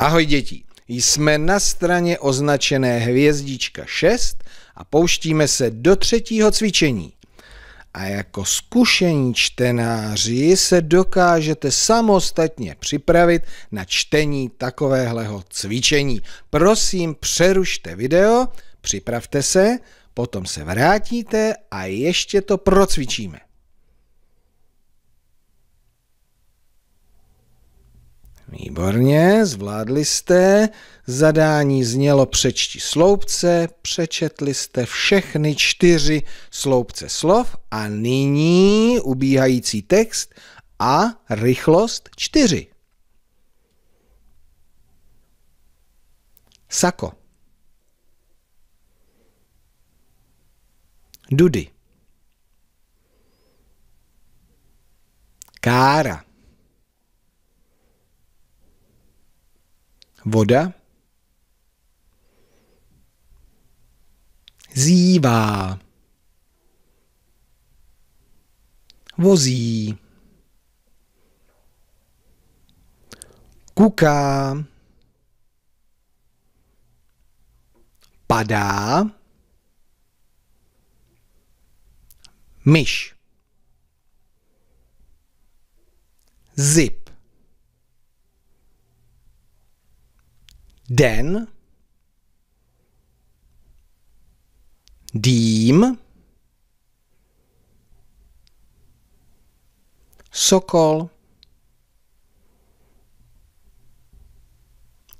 Ahoj děti, jsme na straně označené hvězdička 6 a pouštíme se do třetího cvičení. A jako zkušení čtenáři se dokážete samostatně připravit na čtení takovéhleho cvičení. Prosím, přerušte video, připravte se, potom se vrátíte a ještě to procvičíme. Výborně, zvládli jste. Zadání znělo přečti sloupce, přečetli jste všechny čtyři sloupce slov a nyní ubíhající text a rychlost čtyři. Sako. Dudy. Kára. voda zívá vozí, kuká, padá, myš, zip. den, dým, sokol,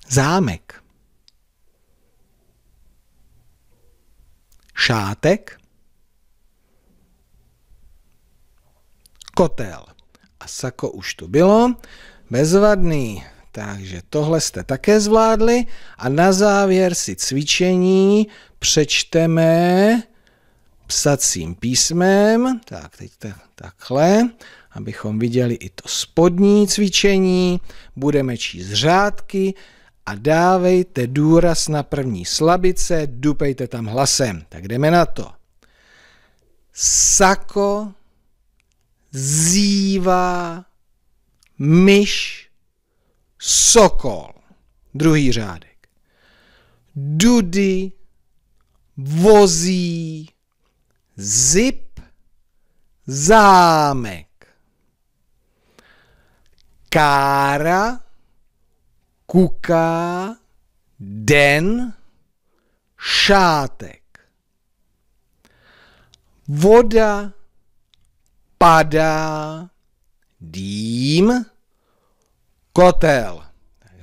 zámek, šátek, kotel. A sako už tu bylo. Bezvadný. Takže tohle jste také zvládli a na závěr si cvičení přečteme psacím písmem, tak teď takhle, abychom viděli i to spodní cvičení, budeme číst řádky a dávejte důraz na první slabice, dupejte tam hlasem. Tak jdeme na to. Sako, zývá, myš, sokol, druhý řádek. Dudy, vozí, zip, zámek. Kára, kuká, den, šátek. Voda padá, dým, kotel.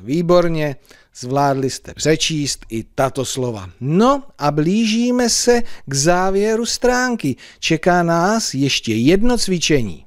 Výborně, zvládli jste přečíst i tato slova. No a blížíme se k závěru stránky. Čeká nás ještě jedno cvičení.